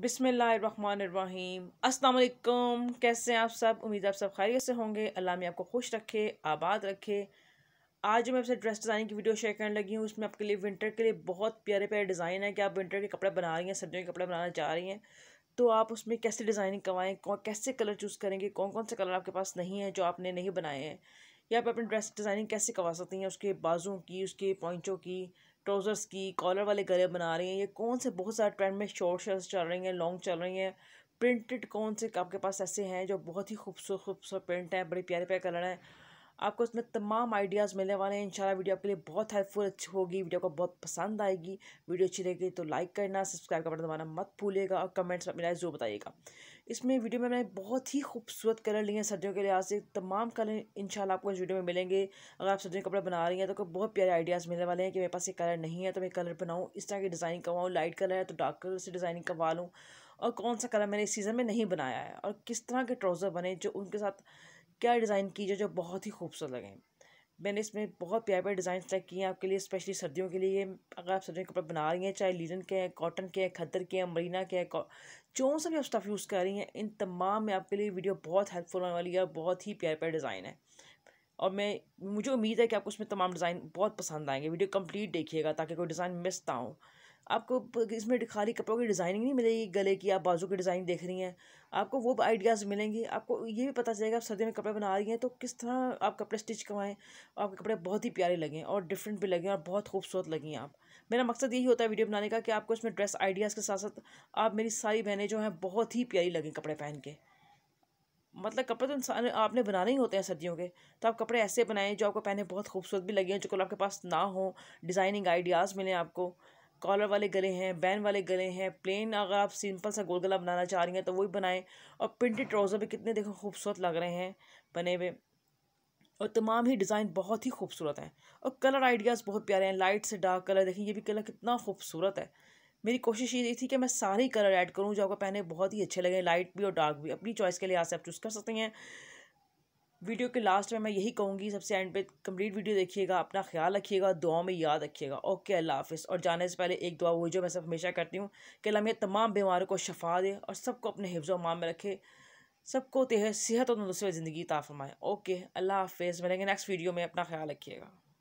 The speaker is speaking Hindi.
बिसमीम असलकम कैसे हैं आप सब उम्मीद आप सब खैरियत से होंगे अल्लाह में आपको खुश रखे आबाद रखे आज मैं आपसे ड्रेस डिज़ाइन की वीडियो शेयर करने लगी हूँ उसमें आपके लिए विंटर के लिए बहुत प्यारे प्यारे डिज़ाइन है कि आप विंटर के कपड़े बना रही हैं सर्दियों के कपड़े बनाना चाह रही हैं तो आप उसमें कैसे डिज़ाइनिंग करवाएँ कैसे कलर चूज़ करेंगे कौन कौन से कलर आपके पास नहीं है जो आपने नहीं बनाए हैं या आप अपनी ड्रेस डिज़ाइनिंग कैसे करवा सकती हैं उसके बाजों की उसके पॉइंटों की ट्राउज़र्स की कॉलर वाले गले बना रही हैं ये कौन से बहुत सारे ट्रेंड में शॉर्ट शर्ट्स चल रही हैं लॉन्ग चल रही हैं प्रिंटेड कौन से आपके पास ऐसे हैं जो बहुत ही खूबसूरत खूबसूरत प्रिंट हैं बड़े प्यारे प्यारे कलर हैं आपको इसमें तमाम आइडियाज़ मिलने वाले हैं इंशाल्लाह वीडियो आपके लिए बहुत हेल्पफुल अच्छी होगी वीडियो को बहुत पसंद आएगी वीडियो अच्छी लगेगी तो लाइक करना सब्सक्राइब का बटन दबाना मत भूलिएगा और कमेंट्स में अपनी जरूर बताइएगा इसमें वीडियो में मैंने बहुत ही खूबसूरत कलर लिए हैं सर्दियों के लिहाज से तमाम कलर इंशाल्लाह आपको इस वीडियो में मिलेंगे अगर आप सर्दियों कपड़े बना रही हैं तो बहुत प्यारे आइडियाज़ मिलने वाले हैं कि मेरे पास ये कलर नहीं है तो मैं कलर बनाऊँ इस तरह की डिज़ाइनिंग करवाऊँ लाइट कलर है तो डार्क कलर से डिज़ाइनिंग करवा लूँ और कौन सा कलर मैंने इस सीज़न में नहीं बनाया है और किस तरह के ट्राउज़र बने जो उनके साथ क्या डिज़ाइन कीजिए जो बहुत ही खूबसूरत लगे मैंने इसमें बहुत प्यारे प्यारे डिज़ाइन चेक किए हैं आपके लिए स्पेशली सर्दियों के लिए अगर आप सर्दियों के कपड़े बना रही हैं चाहे लीजन के हैं कॉटन के हैं खद्दर के हैं मरीना के हैं जो सा भी आप स्टफ़ यूज़ कर रही हैं इन तमाम में आपके लिए वीडियो बहुत हेल्पफुल होने वाली है और बहुत ही प्यारे प्यारे डिज़ाइन है और मैं मुझे उम्मीद है कि आपको उसमें तमाम डिज़ाइन बहुत पसंद आएंगे वीडियो कम्प्लीट देखिएगा ताकि कोई डिज़ाइन मिस ना हो आपको इसमें खाली कपड़ों की डिज़ाइनिंग नहीं मिलेगी गले की आप बाजू की डिज़ाइन देख रही हैं आपको वो आइडियाज़ मिलेंगे आपको ये भी पता चलेगा आप सर्दियों में कपड़े बना रही हैं तो किस तरह आप कपड़े स्टिच करवाएं आपके कपड़े बहुत ही प्यारे लगें और डिफरेंट भी लगें और बहुत खूबसूरत लगें आप मेरा मकसद यही होता है वीडियो बनाने का कि आपको इसमें ड्रेस आइडियाज़ के साथ साथ आप मेरी सारी बहनें जो हैं बहुत ही प्यारी लगें कपड़े पहन के मतलब कपड़े तो इंसान आपने बनाने ही होते हैं सर्दियों के तो आप कपड़े ऐसे बनाएं जो आपको पहने बहुत खूबसूरत भी लगे हैं जो कल आपके पास ना हो डिज़ाइनिंग आइडियाज़ मिलें आपको कॉलर वाले गले हैं बैन वाले गले हैं प्लेन अगर आप सिंपल सा गोल गला बनाना चाह रही हैं तो वही बनाएं और प्रिंटेड ट्राउज़र भी कितने देखो खूबसूरत लग रहे हैं बने हुए और तमाम ही डिज़ाइन बहुत ही खूबसूरत हैं और कलर आइडियाज़ बहुत प्यारे हैं लाइट से डार्क कलर देखें ये भी कलर कितना खूबसूरत है मेरी कोशिश ये थी कि मैं सारे कलर ऐड करूँ जो आपको पहने बहुत ही अच्छे लगे लाइट भी और डार्क भी अपनी चॉइस के लिहाज से आप चूज़ कर सकते हैं वीडियो के लास्ट में मैं यही कहूँगी सबसे एंड पे कंप्लीट वीडियो देखिएगा अपना ख्याल रखिएगा दुआ में याद रखिएगा ओके अल्लाह हाफिज़ और जाने से पहले एक दुआ वो जो मैं सब हमेशा करती हूँ कि अल्लाह तमाम बीमारों को शफा दे और सबको अपने हिफ्ज़ माम में रखे सबको तेह सेहत और तंदुरुस्त ज़िंदगी ताफ़रमाए ओके अल्लाह हाफिज़ मिलेंगे नेक्स्ट वीडियो में अपना ख्याल रखिएगा